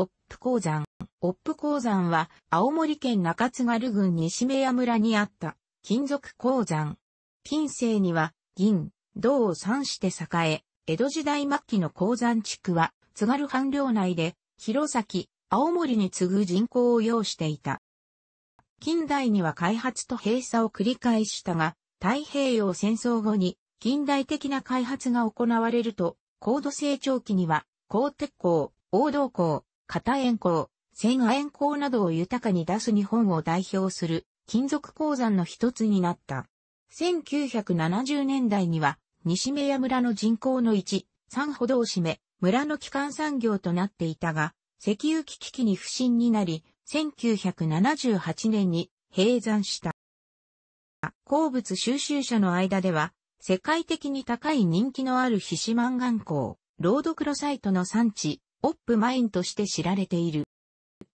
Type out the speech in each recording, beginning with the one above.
オップ鉱山。オップ鉱山は、青森県中津軽郡西目屋村にあった、金属鉱山。近世には、銀、銅を産して栄え、江戸時代末期の鉱山地区は、津軽半領内で、弘前、青森に次ぐ人口を要していた。近代には開発と閉鎖を繰り返したが、太平洋戦争後に近代的な開発が行われると、高度成長期には、鋼鉄鋼、黄銅鋼、型円光、千亜光などを豊かに出す日本を代表する金属鉱山の一つになった。1970年代には西目屋村の人口の1、3ほどを占め、村の基幹産業となっていたが、石油危機に不振になり、1978年に閉山した。鉱物収集者の間では、世界的に高い人気のある菱マンガン鉱、ロードクロサイトの産地、オップマインとして知られている。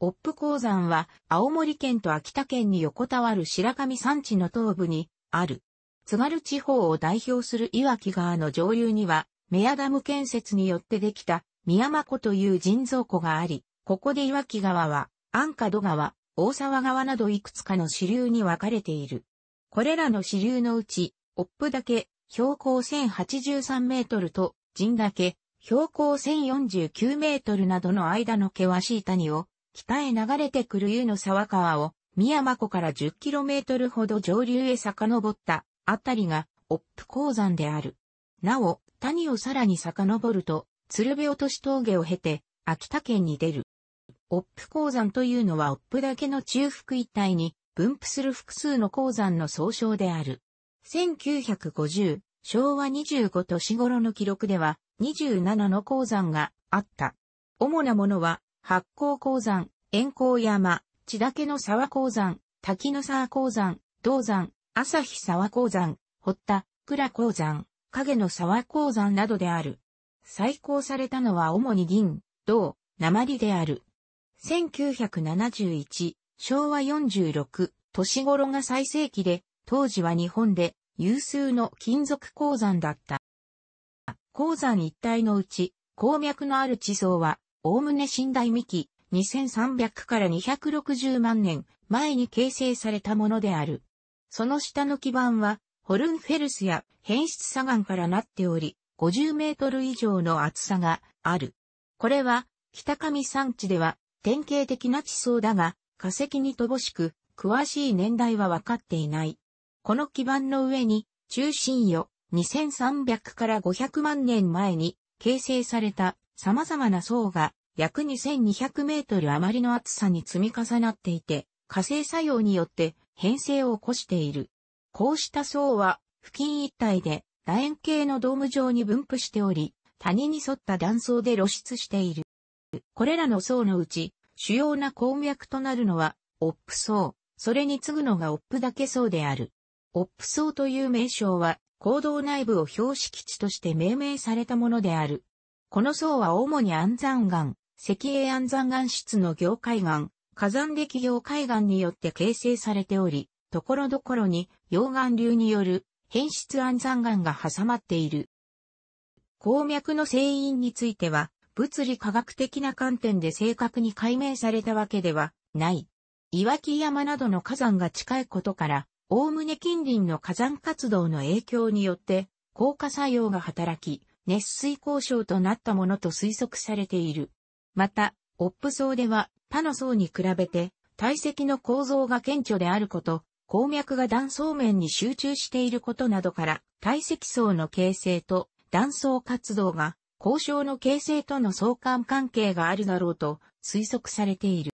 オップ鉱山は青森県と秋田県に横たわる白神山地の東部にある。津軽地方を代表する岩木川の上流には、メアダム建設によってできた宮間湖という人造湖があり、ここで岩木川は安価戸川、大沢川などいくつかの支流に分かれている。これらの支流のうち、オップ岳、標高1083メートルと、陣岳、標高1049メートルなどの間の険しい谷を、北へ流れてくる湯の沢川を、宮間湖から10キロメートルほど上流へ遡ったあたりが、オップ鉱山である。なお、谷をさらに遡ると、鶴瓶落とし峠を経て、秋田県に出る。オップ鉱山というのはオップ岳の中腹一帯に分布する複数の鉱山の総称である。1950、昭和25年頃の記録では、27の鉱山があった。主なものは、八甲鉱山、円光山、千岳の沢鉱山、滝の沢鉱山、銅山、朝日沢鉱山、堀田、倉鉱山、影の沢鉱山などである。再興されたのは主に銀、銅、鉛である。1971、昭和46、年頃が最盛期で、当時は日本で有数の金属鉱山だった。鉱山一帯のうち、鉱脈のある地層は、おおむね寝台未期、2300から260万年前に形成されたものである。その下の基盤は、ホルンフェルスや変質砂岩からなっており、50メートル以上の厚さがある。これは、北上山地では典型的な地層だが、化石に乏しく、詳しい年代は分かっていない。この基盤の上に、中心よ、2300から500万年前に形成された様々な層が約2200メートル余りの厚さに積み重なっていて、火星作用によって変性を起こしている。こうした層は付近一帯で楕円形のドーム状に分布しており、谷に沿った断層で露出している。これらの層のうち、主要な鉱脈となるのは、オップ層、それに次ぐのがオップだけ層である。オップ層という名称は、坑道内部を標識地として命名されたものである。この層は主に安山岩、石英安山岩質の凝灰岩、火山歴凝灰岩によって形成されており、ところどころに溶岩流による変質安山岩が挟まっている。鉱脈の成因については、物理科学的な観点で正確に解明されたわけではない。岩木山などの火山が近いことから、おおむね近隣の火山活動の影響によって、硬化作用が働き、熱水交渉となったものと推測されている。また、オップ層では、他の層に比べて、体積の構造が顕著であること、鉱脈が断層面に集中していることなどから、体積層の形成と断層活動が、交渉の形成との相関関係があるだろうと推測されている。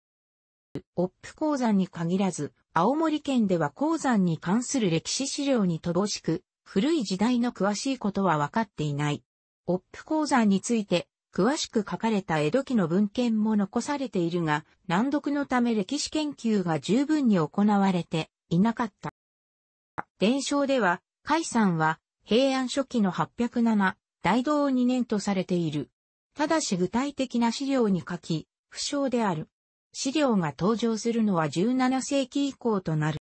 オップ鉱山に限らず、青森県では鉱山に関する歴史資料に乏しく、古い時代の詳しいことは分かっていない。オップ鉱山について、詳しく書かれた江戸期の文献も残されているが、難読のため歴史研究が十分に行われていなかった。伝承では、海山は平安初期の807、大道2年とされている。ただし具体的な資料に書き、不詳である。資料が登場するのは17世紀以降となる。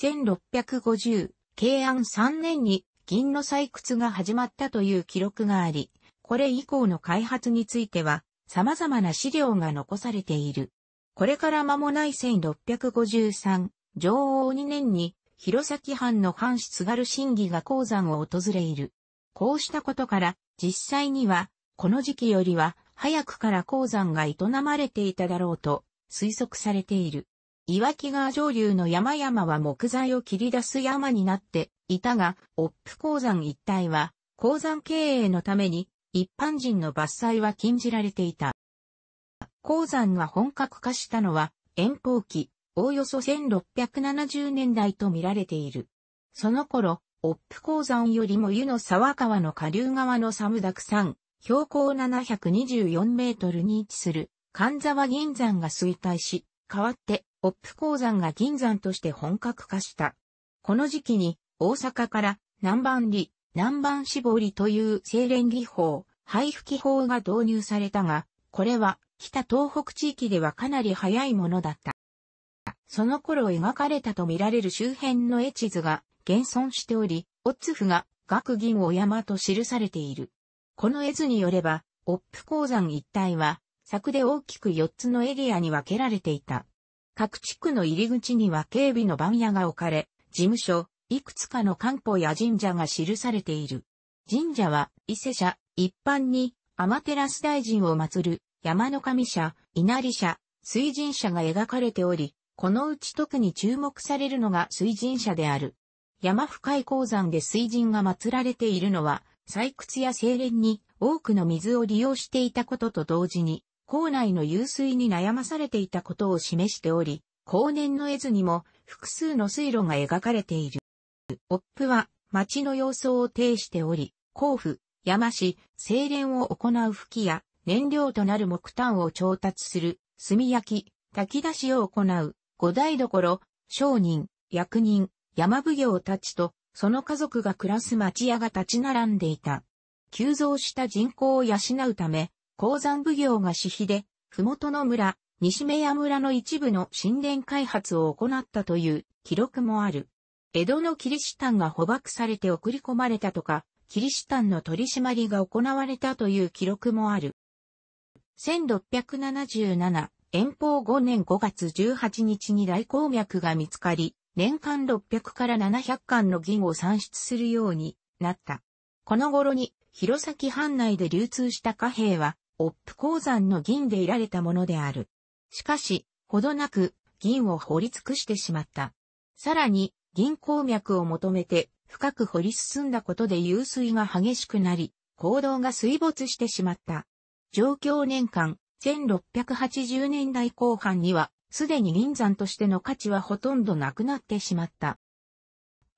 1650、慶安3年に銀の採掘が始まったという記録があり、これ以降の開発については様々な資料が残されている。これから間もない1653、上王2年に弘前藩の藩士津軽審議が鉱山を訪れいる。こうしたことから、実際には、この時期よりは、早くから鉱山が営まれていただろうと推測されている。岩木川上流の山々は木材を切り出す山になっていたが、オップ鉱山一帯は鉱山経営のために一般人の伐採は禁じられていた。鉱山が本格化したのは遠方期、おおよそ1670年代と見られている。その頃、オップ鉱山よりも湯の沢川の下流側の寒沢山、標高724メートルに位置する神沢銀山が衰退し、代わってオップ鉱山が銀山として本格化した。この時期に大阪から南蛮里南蛮絞りという精錬技法、配布技法が導入されたが、これは北東北地域ではかなり早いものだった。その頃描かれたと見られる周辺の絵地図が現存しており、オッツフが学銀を山と記されている。この絵図によれば、オップ鉱山一帯は、柵で大きく4つのエリアに分けられていた。各地区の入り口には警備の番屋が置かれ、事務所、いくつかの官舗や神社が記されている。神社は、伊勢社、一般に、天照大臣を祀る、山の神社、稲荷社、水神社が描かれており、このうち特に注目されるのが水神社である。山深い鉱山で水神が祀られているのは、採掘や精錬に多くの水を利用していたことと同時に、校内の湧水に悩まされていたことを示しており、後年の絵図にも複数の水路が描かれている。オップは町の様相を呈しており、甲府、山市、精錬を行う吹きや燃料となる木炭を調達する、炭焼き、炊き出しを行う、五台所、商人、役人、山奉行たちとその家族が暮らす町屋が立ち並んでいた。急増した人口を養うため、鉱山奉行が私費で、麓の村、西目屋村の一部の神殿開発を行ったという記録もある。江戸のキリシタンが捕獲されて送り込まれたとか、キリシタンの取り締まりが行われたという記録もある。1677、遠方5年5月18日に大鉱脈が見つかり、年間600から700巻の銀を産出するようになった。この頃に、弘前藩内で流通した貨幣は、オップ鉱山の銀でいられたものである。しかし、ほどなく、銀を掘り尽くしてしまった。さらに、銀鉱脈を求めて、深く掘り進んだことで湧水が激しくなり、行動が水没してしまった。状況年間、1680年代後半には、すでに銀山としての価値はほとんどなくなってしまった。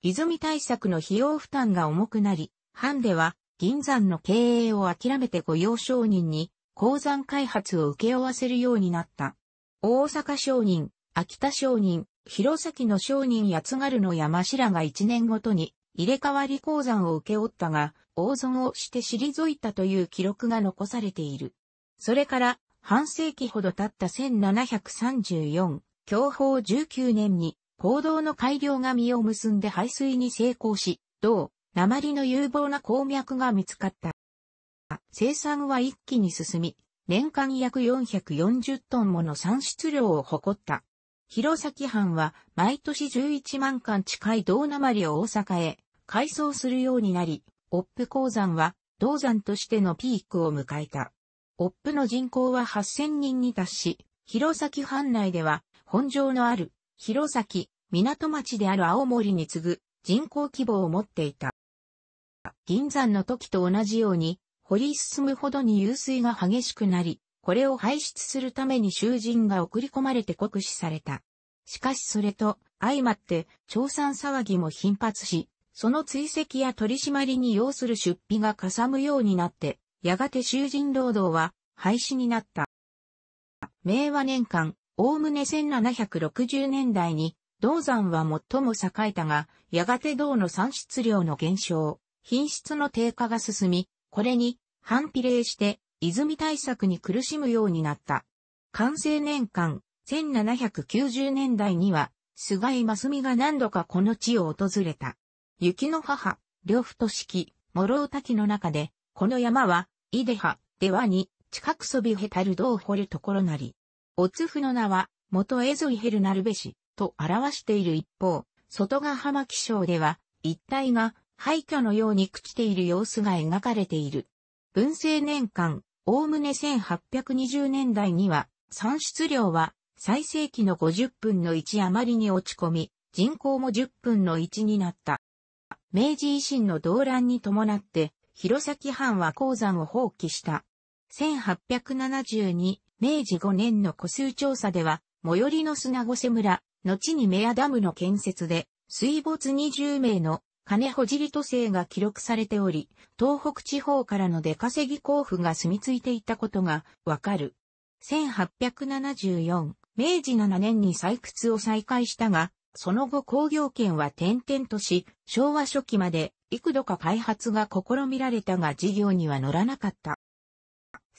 泉対策の費用負担が重くなり、藩では銀山の経営を諦めて御用商人に鉱山開発を請け負わせるようになった。大阪商人、秋田商人、弘前の商人や津軽の山白が一年ごとに入れ替わり鉱山を請け負ったが、大損をして退いたという記録が残されている。それから半世紀ほど経った1734、享保19年に、坑道の改良が実を結んで排水に成功し、同、鉛の有望な鉱脈が見つかった。生産は一気に進み、年間約440トンもの産出量を誇った。弘前藩は毎年11万貫近い銅鉛を大阪へ改装するようになり、オップ鉱山は銅山としてのピークを迎えた。オップの人口は8000人に達し、弘前藩内では、本庄のある、弘前、港町である青森に次ぐ人口規模を持っていた。銀山の時と同じように、掘り進むほどに湧水が激しくなり、これを排出するために囚人が送り込まれて酷使された。しかしそれと相まって、町産騒ぎも頻発し、その追跡や取り締まりに要する出費がかさむようになって、やがて囚人労働は廃止になった。明和年間、おおむね1760年代に、銅山は最も栄えたが、やがて銅の産出量の減少、品質の低下が進み、これに反比例して、泉対策に苦しむようになった。完成年間、1790年代には、菅井正美が何度かこの地を訪れた。雪の母、両太式、諸尾滝の中で、この山は、イデハ、ではに、近くそびへたる道を掘るところなり。おつふの名は、元エゾイヘルなるべし、と表している一方、外ヶ浜気象では、一帯が廃墟のように朽ちている様子が描かれている。文政年間、おおむね1820年代には、産出量は最盛期の50分の1余りに落ち込み、人口も10分の1になった。明治維新の動乱に伴って、弘前藩は鉱山を放棄した。1872、明治5年の個数調査では、最寄りの砂越村、後にメアダムの建設で、水没20名の金ほじり都政が記録されており、東北地方からの出稼ぎ交付が住み着いていたことがわかる。1874、明治7年に採掘を再開したが、その後工業圏は転々とし、昭和初期まで幾度か開発が試みられたが事業には乗らなかった。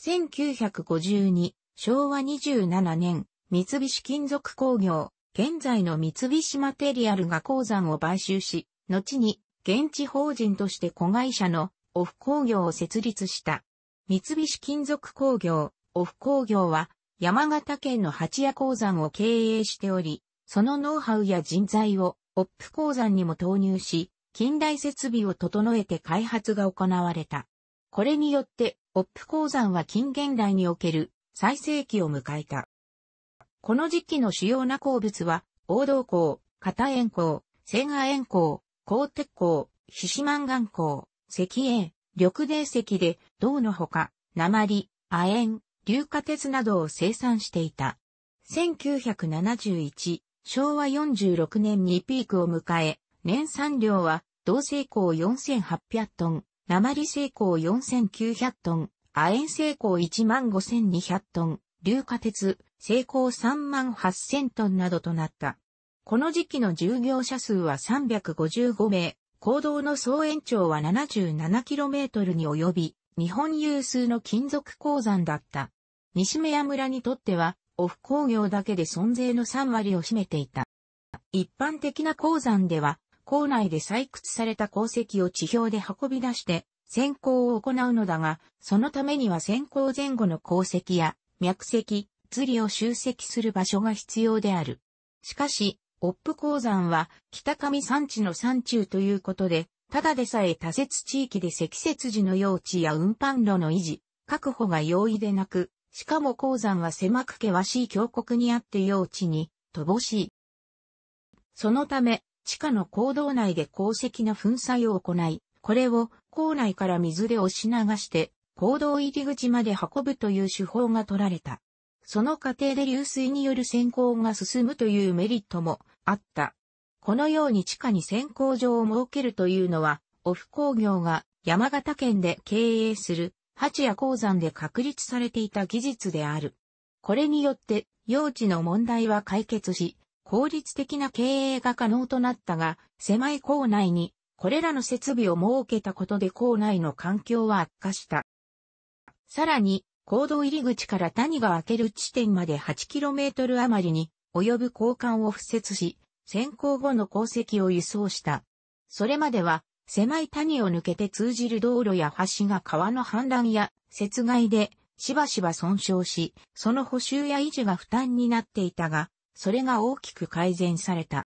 1952、昭和27年、三菱金属工業、現在の三菱マテリアルが鉱山を買収し、後に現地法人として子会社のオフ工業を設立した。三菱金属工業、オフ工業は山形県の八谷鉱山を経営しており、そのノウハウや人材をオップ鉱山にも投入し、近代設備を整えて開発が行われた。これによって、オップ鉱山は近現代における最盛期を迎えた。この時期の主要な鉱物は、黄銅鉱、片塩鉱、セガ塩鉱、鋼鉄鉱、ヒシマン鉱、石英、緑泥石で、銅のほか、鉛、亜鉛、硫化鉄などを生産していた。1971、昭和46年にピークを迎え、年産量は銅成功4800トン、鉛成功4900トン、亜鉛成功15200トン、硫化鉄、成功38000トンなどとなった。この時期の従業者数は355名、行動の総延長は 77km に及び、日本有数の金属鉱山だった。西目屋村にとっては、オフ工業だけで存税の3割を占めていた。一般的な鉱山では、校内で採掘された鉱石を地表で運び出して、選鉱を行うのだが、そのためには先行前後の鉱石や、脈石、釣りを集積する場所が必要である。しかし、オップ鉱山は北上山地の山中ということで、ただでさえ多設地域で積雪時の用地や運搬路の維持、確保が容易でなく、しかも鉱山は狭く険しい峡谷にあって用地に乏しい。そのため、地下の坑道内で鉱石の粉砕を行い、これを坑内から水で押し流して、坑道入り口まで運ぶという手法が取られた。その過程で流水による先行が進むというメリットもあった。このように地下に先行場を設けるというのは、オフ工業が山形県で経営する八谷鉱山で確立されていた技術である。これによって、用地の問題は解決し、効率的な経営が可能となったが、狭い校内にこれらの設備を設けたことで校内の環境は悪化した。さらに、行動入り口から谷が開ける地点まで 8km 余りに及ぶ交換を敷設し、選考後の鉱石を輸送した。それまでは、狭い谷を抜けて通じる道路や橋が川の氾濫や、雪害で、しばしば損傷し、その補修や維持が負担になっていたが、それが大きく改善された。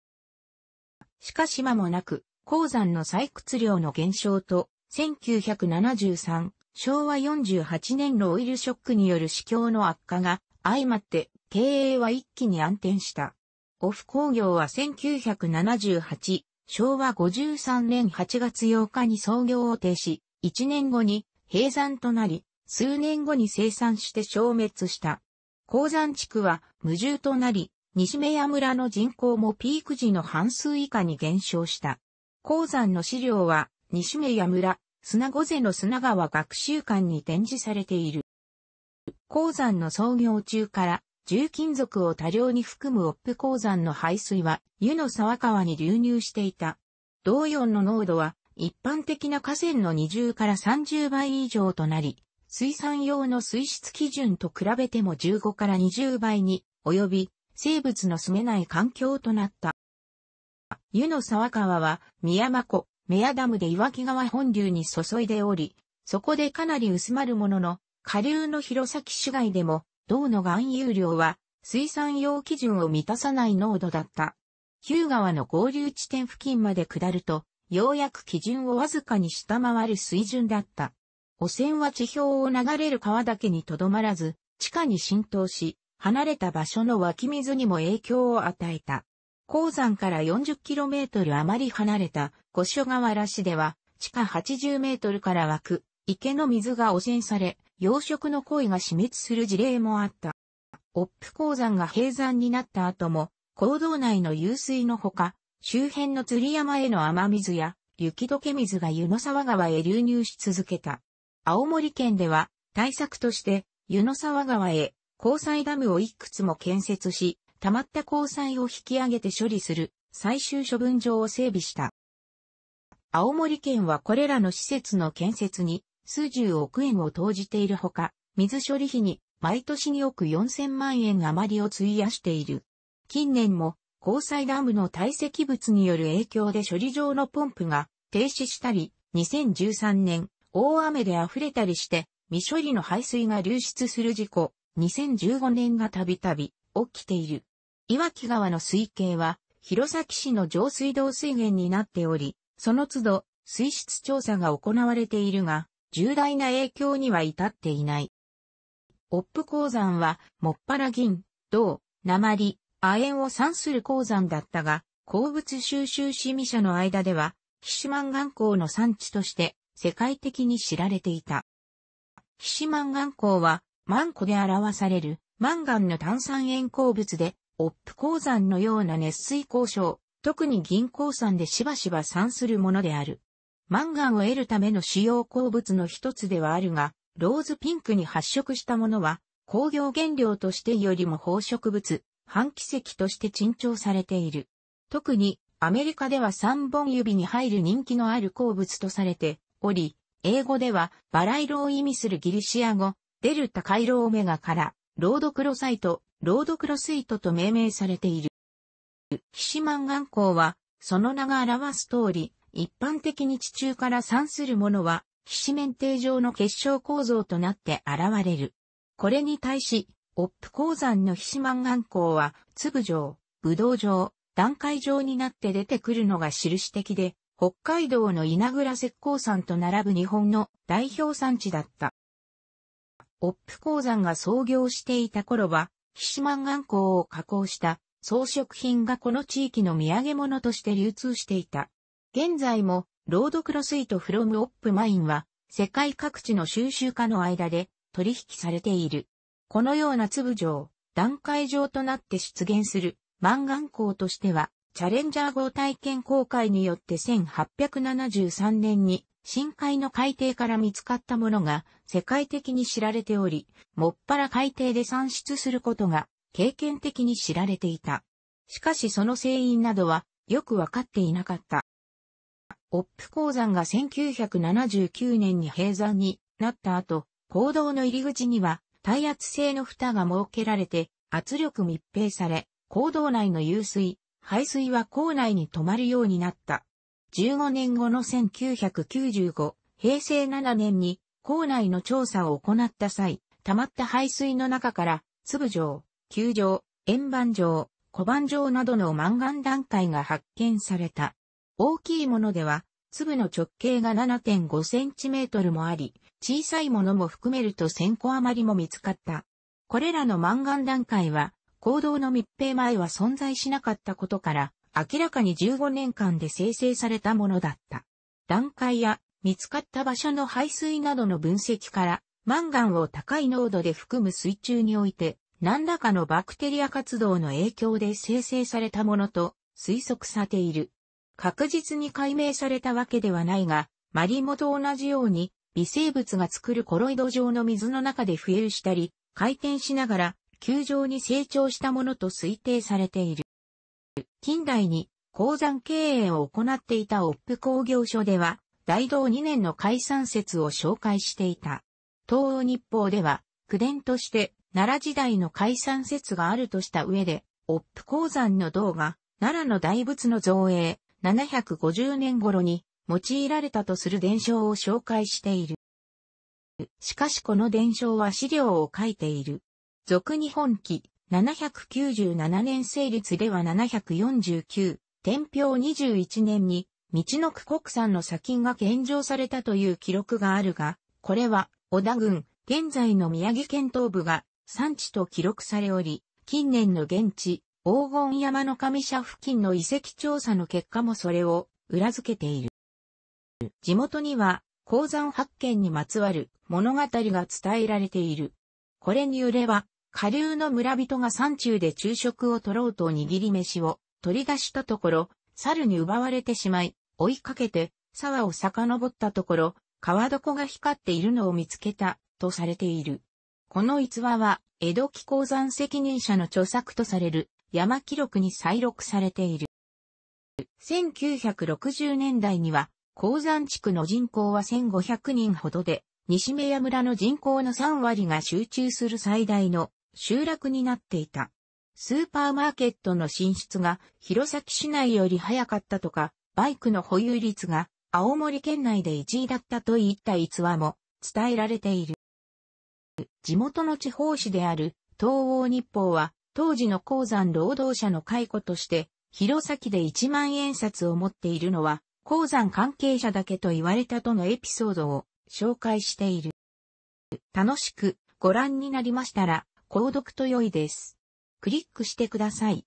しかし間もなく、鉱山の採掘量の減少と、1973、昭和48年のオイルショックによる市況の悪化が相まって経営は一気に暗転した。オフ工業は1978、昭和53年8月8日に創業を停止、1年後に閉山となり、数年後に生産して消滅した。鉱山地区は無住となり、西目屋村の人口もピーク時の半数以下に減少した。鉱山の資料は、西目屋村、砂御瀬の砂川学習館に展示されている。鉱山の創業中から、重金属を多量に含むオップ鉱山の排水は、湯の沢川に流入していた。同様の濃度は、一般的な河川の20から30倍以上となり、水産用の水質基準と比べても15から20倍に及び、生物の住めない環境となった。湯の沢川は、宮間湖、メアダムで岩木川本流に注いでおり、そこでかなり薄まるものの、下流の弘前市街でも、銅の含有量は、水産用基準を満たさない濃度だった。旧川の合流地点付近まで下ると、ようやく基準をわずかに下回る水準だった。汚染は地表を流れる川だけにとどまらず、地下に浸透し、離れた場所の湧き水にも影響を与えた。鉱山から 40km 余り離れた五所川原市では、地下 80m から湧く池の水が汚染され、養殖の鯉が死滅する事例もあった。オップ鉱山が閉山になった後も、坑道内の湧水のほか、周辺の釣山への雨水や雪解け水が湯の沢川へ流入し続けた。青森県では対策として湯の沢川へ鉱際ダムをいくつも建設し、溜まった鉱際を引き上げて処理する最終処分場を整備した。青森県はこれらの施設の建設に数十億円を投じているほか、水処理費に毎年2億4000万円余りを費やしている。近年も、交際ダムの堆積物による影響で処理場のポンプが停止したり、2013年、大雨で溢れたりして、未処理の排水が流出する事故、2015年がたびたび起きている。岩木川の水系は、弘前市の上水道水源になっており、その都度、水質調査が行われているが、重大な影響には至っていない。オップ鉱山は、もっぱら銀、銅、鉛、亜鉛を産する鉱山だったが、鉱物収集市民者の間では、ヒシマン岩鉱の産地として世界的に知られていた。ヒシマン岩鉱はマンコで表される、マンガンの炭酸塩鉱物で、オップ鉱山のような熱水鉱床、特に銀鉱山でしばしば産するものである。マンガンを得るための主要鉱物の一つではあるが、ローズピンクに発色したものは、工業原料としてよりも宝飾物、半奇跡として珍重されている。特に、アメリカでは3本指に入る人気のある鉱物とされており、英語ではバラ色を意味するギリシア語、デルタカイロオメガから、ロードクロサイト、ロードクロスイトと命名されている。ヒシマン岩港は、その名が表す通り、一般的に地中から産するものは、皮脂面定上の結晶構造となって現れる。これに対し、オップ鉱山の皮脂マン岩鉱は、粒状、ぶどう状、段階状になって出てくるのが印的で、北海道の稲倉石膏山と並ぶ日本の代表産地だった。オップ鉱山が創業していた頃は、ヒシマンン鉱を加工した装飾品がこの地域の土産物として流通していた。現在も、ロードクロスイートフロムオップマインは、世界各地の収集家の間で取引されている。このような粒状、段階状となって出現する、ガン鉱としては、チャレンジャー号体験公開によって1873年に深海の海底から見つかったものが世界的に知られており、もっぱら海底で産出することが経験的に知られていた。しかしその成因などはよくわかっていなかった。オップ鉱山が1979年に閉山になった後、坑道の入り口には耐圧性の蓋が設けられて圧力密閉され、坑道内の湧水、排水は坑内に止まるようになった。15年後の1995、平成7年に校内の調査を行った際、溜まった排水の中から粒状、球状、円盤状、小盤状などのマンガン段階が発見された。大きいものでは、粒の直径が7.5センチメートルもあり、小さいものも含めると1000個余りも見つかった。これらのマンガン段階は、行動の密閉前は存在しなかったことから、明らかに15年間で生成されたものだった。段階や見つかった場所の排水などの分析から、マンガンを高い濃度で含む水中において、何らかのバクテリア活動の影響で生成されたものと推測されている。確実に解明されたわけではないが、マリモと同じように、微生物が作るコロイド状の水の中で浮遊したり、回転しながら、球状に成長したものと推定されている。近代に鉱山経営を行っていたオップ工業所では、大同2年の解散説を紹介していた。東欧日報では、区伝として奈良時代の解散説があるとした上で、オップ鉱山の銅が奈良の大仏の造営750年頃に用いられたとする伝承を紹介している。しかしこの伝承は資料を書いている。俗日本記797年成立では749、天平21年に、道の区国産の砂金が献上されたという記録があるが、これは、小田郡、現在の宮城県東部が産地と記録されおり、近年の現地、黄金山の上社付近の遺跡調査の結果もそれを裏付けている。地元には、鉱山発見にまつわる物語が伝えられている。これによれば、下流の村人が山中で昼食を取ろうと握り飯を取り出したところ、猿に奪われてしまい、追いかけて、沢を遡ったところ、川床が光っているのを見つけた、とされている。この逸話は、江戸気鉱山責任者の著作とされる、山記録に再録されている。1960年代には、鉱山地区の人口は1500人ほどで、西目屋村の人口の3割が集中する最大の集落になっていた。スーパーマーケットの進出が弘前市内より早かったとか、バイクの保有率が青森県内で1位だったといった逸話も伝えられている。地元の地方紙である東欧日報は当時の鉱山労働者の解雇として弘前で1万円札を持っているのは鉱山関係者だけと言われたとのエピソードを紹介している。楽しくご覧になりましたら購読と良いです。クリックしてください。